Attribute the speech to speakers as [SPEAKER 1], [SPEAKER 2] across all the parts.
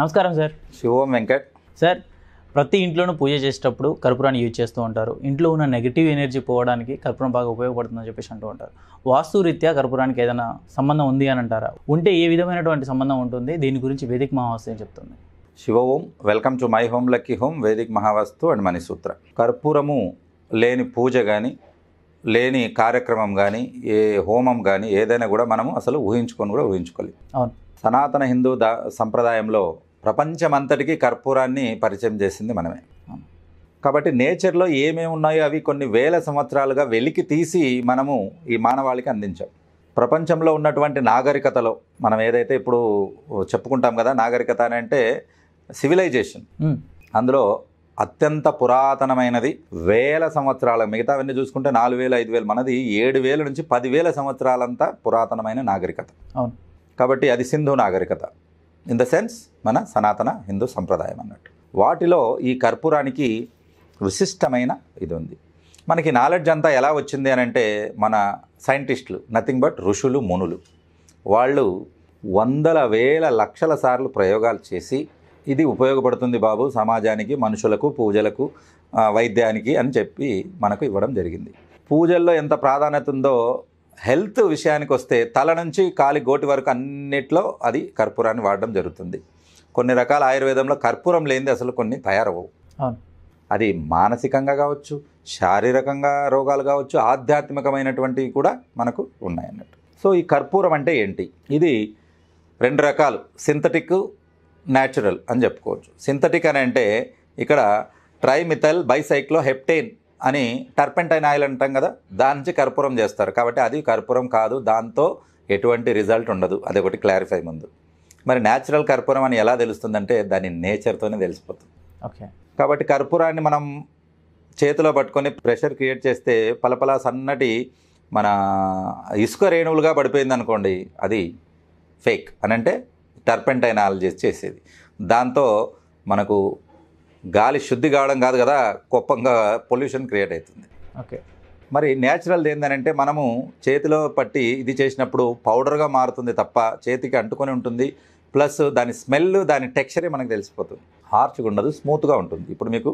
[SPEAKER 1] నమస్కారం సార్ శివం వెంకట్ సార్ ప్రతి ఇంట్లోనూ పూజ చేసేటప్పుడు కర్పూరాన్ని యూజ్ చేస్తూ ఉంటారు ఇంట్లో ఉన్న నెగిటివ్ ఎనర్జీ పోవడానికి కర్పూరం బాగా ఉపయోగపడుతుందని చెప్పేసి అంటూ ఉంటారు వాస్తు రీత్యా కర్పూరానికి ఏదైనా సంబంధం ఉంది అని అంటారా ఉంటే ఏ విధమైనటువంటి సంబంధం ఉంటుంది దీని గురించి వేదిక మహావాస్తు చెప్తుంది Shiva Om welcome to my home lucky home Vedic MahaVastu and మణిసూత్ర కర్పూరము లేని పూజ కానీ లేని కార్యక్రమం కానీ ఏ హోమం కానీ ఏదైనా కూడా మనము అసలు ఊహించుకొని కూడా ఊహించుకోలేదు అవును సనాతన హిందూ దా సంప్రదాయంలో ప్రపంచమంతటికీ కర్పూరాన్ని పరిచయం చేసింది మనమే కాబట్టి నేచర్లో ఏమేమి ఉన్నాయో అవి కొన్ని వేల సంవత్సరాలుగా వెలికి తీసి మనము ఈ మానవాళికి అందించాం ప్రపంచంలో ఉన్నటువంటి నాగరికతలో మనం ఏదైతే ఇప్పుడు చెప్పుకుంటాం కదా నాగరికత అని అంటే సివిలైజేషన్ అందులో అత్యంత పురాతనమైనది వేల సంవత్సరాల మిగతావన్నీ చూసుకుంటే నాలుగు వేలు ఐదు వేలు మనది ఏడు వేల నుంచి పదివేల సంవత్సరాలంతా పురాతనమైన నాగరికత అవును కాబట్టి అది సింధు నాగరికత ఇన్ ద సెన్స్ మన సనాతన హిందూ సంప్రదాయం అన్నట్టు వాటిలో ఈ కర్పూరానికి విశిష్టమైన ఇది ఉంది మనకి నాలెడ్జ్ అంతా ఎలా వచ్చింది అని అంటే మన సైంటిస్టులు నథింగ్ బట్ ఋషులు మునులు వాళ్ళు వందల వేల లక్షల సార్లు ప్రయోగాలు చేసి ఇది ఉపయోగపడుతుంది బాబు సమాజానికి మనుషులకు పూజలకు వైద్యానికి అని చెప్పి మనకు ఇవ్వడం జరిగింది పూజల్లో ఎంత ప్రాధాన్యత ఉందో హెల్త్ విషయానికి వస్తే తల నుంచి కాలి గోటి వరకు అన్నిట్లో అది కర్పూరాన్ని వాడడం జరుగుతుంది కొన్ని రకాల ఆయుర్వేదంలో కర్పూరం లేనిది అసలు కొన్ని తయారవు అది మానసికంగా కావచ్చు శారీరకంగా రోగాలు కావచ్చు ఆధ్యాత్మికమైనటువంటివి కూడా మనకు ఉన్నాయి అన్నట్టు సో ఈ కర్పూరం అంటే ఏంటి ఇది రెండు రకాలు సింథటిక్ న్యాచురల్ అని చెప్పుకోవచ్చు సింథటిక్ అని అంటే ఇక్కడ ట్రైమిథల్ బైసైక్లో హెప్టైన్ అని టర్పెంటైన్ ఆయిల్ అంటాం కదా దాని నుంచి కర్పూరం చేస్తారు కాబట్టి అది కర్పూరం కాదు దాంతో ఎటువంటి రిజల్ట్ ఉండదు అది ఒకటి క్లారిఫై ముందు మరి న్యాచురల్ కర్పూరం అని ఎలా తెలుస్తుందంటే దాని నేచర్తోనే తెలిసిపోతుంది ఓకే కాబట్టి కర్పూరాన్ని మనం చేతిలో పట్టుకొని ప్రెషర్ క్రియేట్ చేస్తే పలపల సన్నటి మన ఇసుక రేణువులుగా పడిపోయింది అనుకోండి అది ఫేక్ అని అంటే టర్పెంటైనాలజీస్ చేసేది దాంతో మనకు గాలి శుద్ధి కావడం కాదు కదా గొప్పంగా పొల్యూషన్ క్రియేట్ అవుతుంది ఓకే మరి న్యాచురల్ ఏంటంటే మనము చేతిలో పట్టి ఇది చేసినప్పుడు పౌడర్గా మారుతుంది తప్ప చేతికి అంటుకొని ఉంటుంది ప్లస్ దాని స్మెల్ దాని టెక్స్చరే మనకు తెలిసిపోతుంది హార్చ్గా ఉండదు స్మూత్గా ఉంటుంది ఇప్పుడు మీకు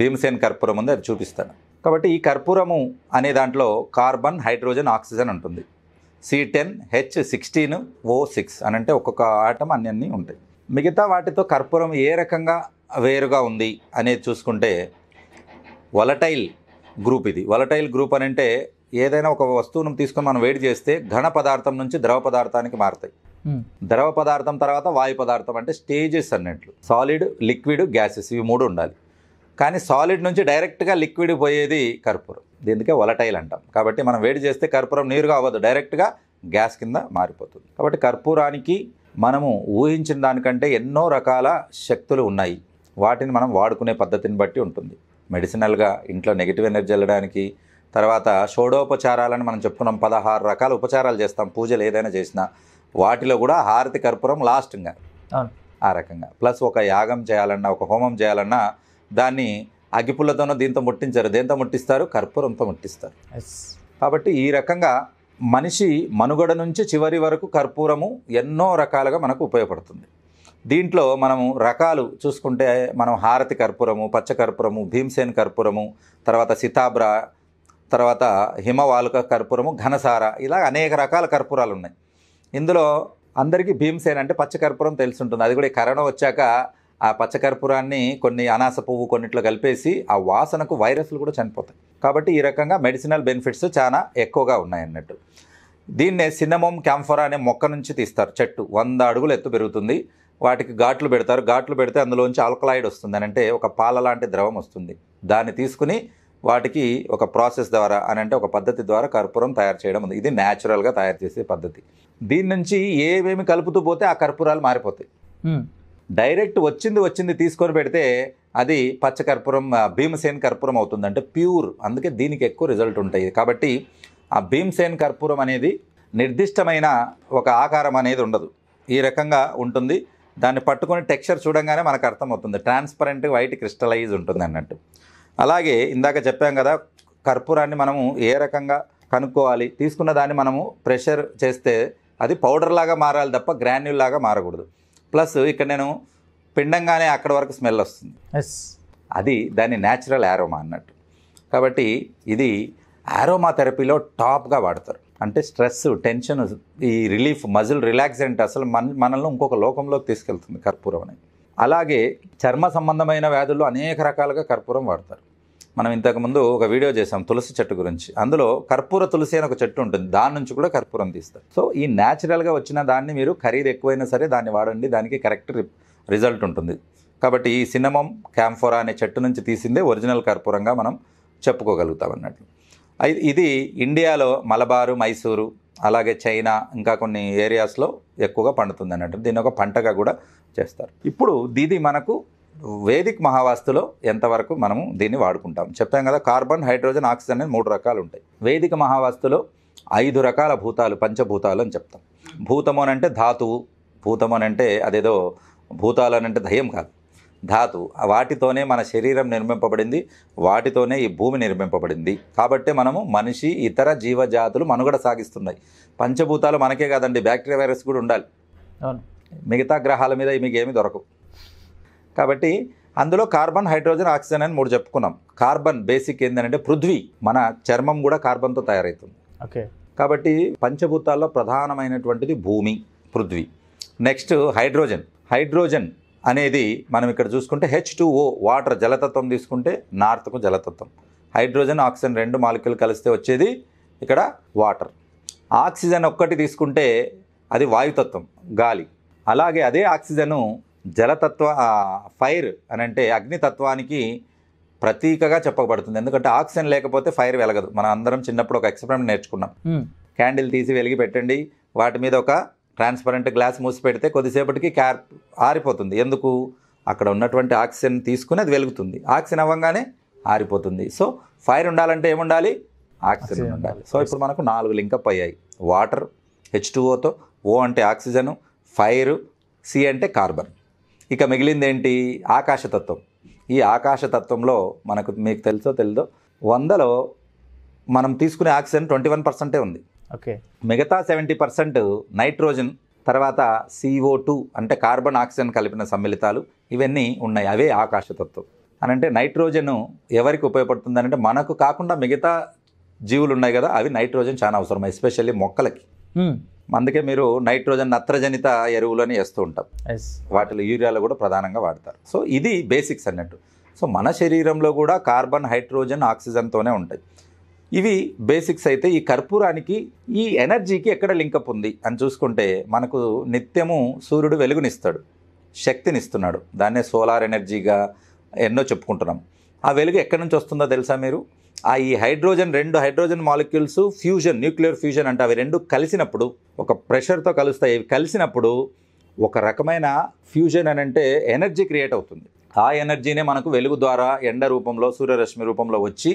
[SPEAKER 1] భీమసేన్ కర్పూరం ఉంది అది చూపిస్తాను కాబట్టి ఈ కర్పూరము అనే దాంట్లో కార్బన్ హైడ్రోజన్ ఆక్సిజన్ ఉంటుంది C ten H sixteen O six అని అంటే ఒక్కొక్క ఆటం అన్నీ ఉంటాయి మిగతా వాటితో కర్పూరం ఏ రకంగా వేరుగా ఉంది అనేది చూసుకుంటే వలటైల్ గ్రూప్ ఇది వలటైల్ గ్రూప్ అని అంటే ఏదైనా ఒక వస్తువును తీసుకొని మనం వేడి చేస్తే ఘన పదార్థం నుంచి ద్రవ పదార్థానికి మారుతాయి ద్రవ పదార్థం తర్వాత వాయు పదార్థం అంటే స్టేజెస్ అన్నట్లు సాలిడ్ లిక్విడ్ గ్యాసెస్ ఇవి మూడు ఉండాలి కానీ సాలిడ్ నుంచి డైరెక్ట్గా లిక్విడ్ పోయేది కర్పూరం దీనికే వలటైల్ అంటాం కాబట్టి మనం వేడి చేస్తే కర్పూరం నీరుగా అవ్వదు డైరెక్ట్గా గ్యాస్ కింద మారిపోతుంది కాబట్టి కర్పూరానికి మనము ఊహించిన దానికంటే ఎన్నో రకాల శక్తులు ఉన్నాయి వాటిని మనం వాడుకునే పద్ధతిని బట్టి ఉంటుంది మెడిసినల్గా ఇంట్లో నెగిటివ్ ఎనర్జీ వెళ్ళడానికి తర్వాత షోడోపచారాలని మనం చెప్పుకున్నాం పదహారు రకాల ఉపచారాలు చేస్తాం పూజలు ఏదైనా చేసినా వాటిలో కూడా హారతి కర్పూరం లాస్ట్ ఇంకా ఆ రకంగా ప్లస్ ఒక యాగం చేయాలన్నా ఒక హోమం చేయాలన్నా దాన్ని అగ్గిపుల్లతోనో దీంతో ముట్టించారు దేంతో ముట్టిస్తారు కర్పూరంతో ముట్టిస్తారు కాబట్టి ఈ రకంగా మనిషి మనుగడ నుంచి చివరి వరకు కర్పూరము ఎన్నో రకాలుగా మనకు ఉపయోగపడుతుంది దీంట్లో మనము రకాలు చూసుకుంటే మనం హారతి కర్పూరము పచ్చ కర్పూరము కర్పూరము తర్వాత సితాబ్ర తర్వాత హిమవాలుక కర్పూరము ఘనసార ఇలా అనేక రకాల కర్పూరాలు ఉన్నాయి ఇందులో అందరికీ భీమ్సేన్ అంటే పచ్చ కర్పూరం తెలుసుంటుంది అది కూడా కరోనా వచ్చాక ఆ పచ్చ కర్పూరాన్ని కొన్ని అనాస పువ్వు కొన్నిట్లో కలిపేసి ఆ వాసనకు వైరస్లు కూడా చనిపోతాయి కాబట్టి ఈ రకంగా మెడిసినల్ బెనిఫిట్స్ చాలా ఎక్కువగా ఉన్నాయి అన్నట్టు దీన్నే సినమోమ్ క్యాంఫరా అనే మొక్క నుంచి తీస్తారు చెట్టు వంద అడుగులు ఎత్తు పెరుగుతుంది వాటికి ఘాట్లు పెడతారు ఘాట్లు పెడితే అందులోంచి ఆల్కలాయిడ్ వస్తుంది అని అంటే ఒక పాల లాంటి ద్రవం వస్తుంది దాన్ని తీసుకుని వాటికి ఒక ప్రాసెస్ ద్వారా అని అంటే ఒక పద్ధతి ద్వారా కర్పూరం తయారు చేయడం ఉంది ఇది న్యాచురల్గా తయారు చేసే పద్ధతి దీని నుంచి ఏమేమి కలుపుతూ పోతే ఆ కర్పూరాలు మారిపోతాయి డైరెక్ట్ వచ్చింది వచ్చింది తీసుకొని పెడితే అది పచ్చ కర్పూరం భీమసేన్ కర్పూరం అవుతుంది అంటే ప్యూర్ అందుకే దీనికి ఎక్కువ రిజల్ట్ ఉంటాయి కాబట్టి ఆ భీమసేన్ కర్పూరం అనేది నిర్దిష్టమైన ఒక ఆకారం అనేది ఉండదు ఈ రకంగా ఉంటుంది దాన్ని పట్టుకొని టెక్స్చర్ చూడంగానే మనకు అర్థమవుతుంది ట్రాన్స్పరెంట్ వైట్ క్రిస్టలైజ్ ఉంటుంది అన్నట్టు అలాగే ఇందాక చెప్పాం కదా కర్పూరాన్ని మనము ఏ రకంగా కనుక్కోవాలి తీసుకున్న దాన్ని మనము ప్రెషర్ చేస్తే అది పౌడర్ లాగా మారాలి తప్ప గ్రాన్యుల్ లాగా మారకూడదు ప్లస్ ఇక్కడ నేను పిండంగానే అక్కడ వరకు స్మెల్ వస్తుంది ఎస్ అది దాని న్యాచురల్ యారోమా అన్నట్టు కాబట్టి ఇది యారోమా థెరపీలో టాప్గా వాడతారు అంటే స్ట్రెస్ టెన్షన్ ఈ రిలీఫ్ మజిల్ రిలాక్సెంట్ అసలు మన మనల్ని ఇంకొక లోకంలోకి తీసుకెళ్తుంది కర్పూరం అనేది అలాగే చర్మ సంబంధమైన వ్యాధుల్లో అనేక రకాలుగా కర్పూరం వాడతారు మనం ఇంతకుముందు ఒక వీడియో చేసాం తులసి చెట్టు గురించి అందులో కర్పూర తులసి అని ఒక చెట్టు ఉంటుంది దాని నుంచి కూడా కర్పూరం తీస్తారు సో ఈ న్యాచురల్గా వచ్చిన దాన్ని మీరు ఖరీదు ఎక్కువైనా సరే దాన్ని వాడండి దానికి కరెక్ట్ రిజల్ట్ ఉంటుంది కాబట్టి ఈ సినమం క్యాంఫోరా అనే చెట్టు నుంచి తీసిందే ఒరిజినల్ కర్పూరంగా మనం చెప్పుకోగలుగుతాం అన్నట్లు ఇది ఇండియాలో మలబారు మైసూరు అలాగే చైనా ఇంకా కొన్ని ఏరియాస్లో ఎక్కువగా పండుతుంది అన్నట్టు దీన్ని ఒక పంటగా కూడా చేస్తారు ఇప్పుడు దీది మనకు వేదిక్ మహావాస్తులో ఎంతవరకు మనము దీన్ని వాడుకుంటాం చెప్పాం కదా కార్బన్ హైడ్రోజన్ ఆక్సిజన్ అని మూడు రకాలు ఉంటాయి వేదిక మహావాస్తులో ఐదు రకాల భూతాలు పంచభూతాలు అని చెప్తాం అంటే ధాతువు అంటే అదేదో భూతాలు అని అంటే దయ్యం కాదు ధాతు వాటితోనే మన శరీరం నిర్మింపబడింది వాటితోనే ఈ భూమి నిర్మింపబడింది కాబట్టే మనము మనిషి ఇతర జీవజాతులు మనుగడ సాగిస్తున్నాయి పంచభూతాలు మనకే కాదండి బ్యాక్టీరియా వైరస్ కూడా ఉండాలి మిగతా గ్రహాల మీద మీకు ఏమి దొరకవు కాబట్టి అందులో కార్బన్ హైడ్రోజన్ ఆక్సిజన్ అని మూడు చెప్పుకున్నాం కార్బన్ బేసిక్ ఏంటంటే పృథ్వీ మన చర్మం కూడా కార్బన్తో తయారవుతుంది ఓకే కాబట్టి పంచభూతాల్లో ప్రధానమైనటువంటిది భూమి పృథ్వీ నెక్స్ట్ హైడ్రోజన్ హైడ్రోజన్ అనేది మనం ఇక్కడ చూసుకుంటే హెచ్ వాటర్ జలతత్వం తీసుకుంటే నార్త్కు జలతత్వం హైడ్రోజన్ ఆక్సిజన్ రెండు మాలిక్యూల్ కలిస్తే వచ్చేది ఇక్కడ వాటర్ ఆక్సిజన్ ఒక్కటి తీసుకుంటే అది వాయుతత్వం గాలి అలాగే అదే ఆక్సిజను జలతత్వ ఫైర్ అని అంటే అగ్నితత్వానికి ప్రతీకగా చెప్పబడుతుంది ఎందుకంటే ఆక్సిజన్ లేకపోతే ఫైర్ వెలగదు మనం అందరం చిన్నప్పుడు ఒక ఎక్స్పెరిమెంట్ నేర్చుకున్నాం క్యాండిల్ తీసి వెలిగి పెట్టండి వాటి మీద ఒక ట్రాన్స్పరెంట్ గ్లాస్ మూసి పెడితే కొద్దిసేపటికి క్యార్ ఆరిపోతుంది ఎందుకు అక్కడ ఉన్నటువంటి ఆక్సిజన్ తీసుకుని అది వెలుగుతుంది ఆక్సిజన్ అవ్వగానే ఆరిపోతుంది సో ఫైర్ ఉండాలంటే ఏముండాలి ఆక్సిజన్ ఉండాలి సో ఇప్పుడు మనకు నాలుగు లింకప్ అయ్యాయి వాటర్ హెచ్ టూఓతో ఓ అంటే ఆక్సిజను ఫైర్ సి అంటే కార్బన్ ఇక మిగిలింది ఏంటి ఆకాశతత్వం ఈ ఆకాశతత్వంలో మనకు మీకు తెలుసో తెలీదో వందలో మనం తీసుకునే ఆక్సిజన్ ట్వంటీ వన్ పర్సెంటే ఉంది ఓకే మిగతా సెవెంటీ పర్సెంట్ నైట్రోజన్ తర్వాత సిఓ టూ అంటే కార్బన్ ఆక్సిజన్ కలిపిన సమ్మిళితాలు ఇవన్నీ ఉన్నాయి అవే ఆకాశతత్వం అని అంటే నైట్రోజన్ ఎవరికి ఉపయోగపడుతుంది అంటే మనకు కాకుండా మిగతా జీవులు ఉన్నాయి కదా అవి నైట్రోజన్ చాలా అవసరం ఎస్పెషల్లీ మొక్కలకి అందుకే మీరు నైట్రోజన్ నత్రజనిత ఎరువులని వేస్తూ ఉంటాం వాటిలో యూరియాలో కూడా ప్రధానంగా వాడతారు సో ఇది బేసిక్స్ అన్నట్టు సో మన శరీరంలో కూడా కార్బన్ హైడ్రోజన్ ఆక్సిజన్తోనే ఉంటాయి ఇవి బేసిక్స్ అయితే ఈ కర్పూరానికి ఈ ఎనర్జీకి ఎక్కడ లింకప్ ఉంది అని చూసుకుంటే మనకు నిత్యము సూర్యుడు వెలుగునిస్తాడు శక్తినిస్తున్నాడు దాన్నే సోలార్ ఎనర్జీగా ఎన్నో చెప్పుకుంటున్నాం ఆ వెలుగు ఎక్కడి నుంచి వస్తుందో తెలుసా మీరు ఆ ఈ హైడ్రోజన్ రెండు hydrogen molecules fusion nuclear fusion అంటే అవి రెండు కలిసినప్పుడు ఒక ప్రెషర్తో కలుస్తాయి కలిసినప్పుడు ఒక రకమైన ఫ్యూజన్ అని అంటే ఎనర్జీ క్రియేట్ అవుతుంది ఆ ఎనర్జీనే మనకు వెలుగు ద్వారా ఎండ రూపంలో సూర్యరశ్మి రూపంలో వచ్చి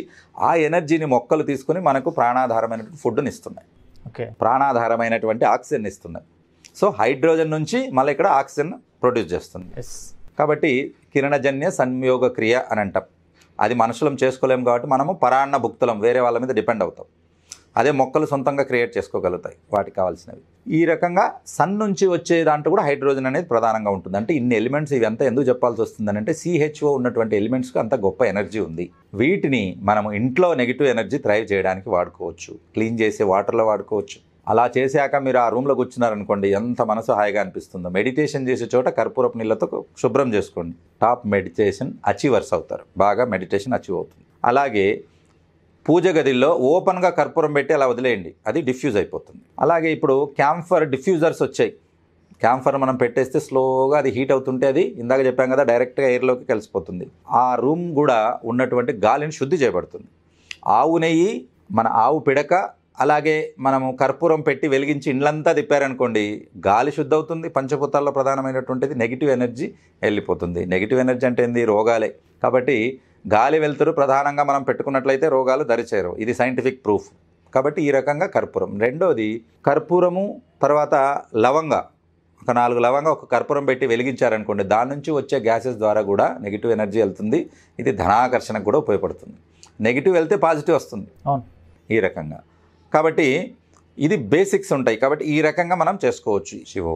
[SPEAKER 1] ఆ ఎనర్జీని మొక్కలు తీసుకుని మనకు ప్రాణాధారమైన ఫుడ్ని ఇస్తున్నాయి ఓకే ప్రాణాధారమైనటువంటి ఆక్సిజన్ ఇస్తున్నాయి సో హైడ్రోజన్ నుంచి మళ్ళీ ఇక్కడ ఆక్సిజన్ ప్రొడ్యూస్ చేస్తుంది కాబట్టి కిరణజన్య సంయోగ క్రియ అని అంటాం అది మనుషులం చేసుకోలేము కాబట్టి మనము పరాన్న భుక్తులం వేరే వాళ్ళ మీద డిపెండ్ అవుతాం అదే మొక్కలు సొంతంగా క్రియేట్ చేసుకోగలుగుతాయి వాటికి కావాల్సినవి ఈ రకంగా సన్ నుంచి వచ్చే దాంట్లో కూడా హైడ్రోజన్ అనేది ప్రధానంగా ఉంటుంది అంటే ఇన్ని ఎలిమెంట్స్ ఇవంతా ఎందుకు చెప్పాల్సి వస్తుందని అంటే సిహెచ్ఓ ఉన్నటువంటి ఎలిమెంట్స్కి అంత గొప్ప ఎనర్జీ ఉంది వీటిని మనం ఇంట్లో నెగిటివ్ ఎనర్జీ థ్రైవ్ చేయడానికి వాడుకోవచ్చు క్లీన్ చేసే వాటర్లో వాడుకోవచ్చు అలా చేశాక మీరు ఆ రూమ్లో కూర్చున్నారనుకోండి ఎంత మనసు హాయిగా అనిపిస్తుందో మెడిటేషన్ చేసే చోట కర్పూరపు నీళ్ళతో శుభ్రం చేసుకోండి టాప్ మెడిటేషన్ అచీవర్స్ అవుతారు బాగా మెడిటేషన్ అచీవ్ అవుతుంది అలాగే పూజ గదిల్లో ఓపెన్గా కర్పూరం పెట్టి అలా వదిలేయండి అది డిఫ్యూజ్ అయిపోతుంది అలాగే ఇప్పుడు క్యాంఫర్ డిఫ్యూజర్స్ వచ్చాయి క్యాంఫర్ మనం పెట్టేస్తే స్లోగా అది హీట్ అవుతుంటే అది ఇందాక చెప్పాం కదా డైరెక్ట్గా ఎయిర్లోకి కలిసిపోతుంది ఆ రూమ్ కూడా ఉన్నటువంటి గాలిని శుద్ధి చేయబడుతుంది ఆవు నెయ్యి మన ఆవు పిడక అలాగే మనము కర్పూరం పెట్టి వెలిగించి ఇండ్లంతా తిప్పారనుకోండి గాలి శుద్ధి అవుతుంది పంచభూతాల్లో ప్రధానమైనటువంటిది నెగిటివ్ ఎనర్జీ వెళ్ళిపోతుంది నెగిటివ్ ఎనర్జీ అంటే ఏంది రోగాలే కాబట్టి గాలి వెలుతురు ప్రధానంగా మనం పెట్టుకున్నట్లయితే రోగాలు దరిచేరు ఇది సైంటిఫిక్ ప్రూఫ్ కాబట్టి ఈ రకంగా కర్పూరం రెండోది కర్పూరము తర్వాత లవంగ ఒక నాలుగు లవంగా ఒక కర్పూరం పెట్టి వెలిగించారనుకోండి దాని నుంచి వచ్చే గ్యాసెస్ ద్వారా కూడా నెగిటివ్ ఎనర్జీ వెళ్తుంది ఇది ధనాకర్షణకు కూడా ఉపయోగపడుతుంది నెగిటివ్ వెళ్తే పాజిటివ్ వస్తుంది ఈ రకంగా కాబట్టి ఇది బేసిక్స్ ఉంటాయి కాబట్టి ఈ రకంగా మనం చేసుకోవచ్చు శివో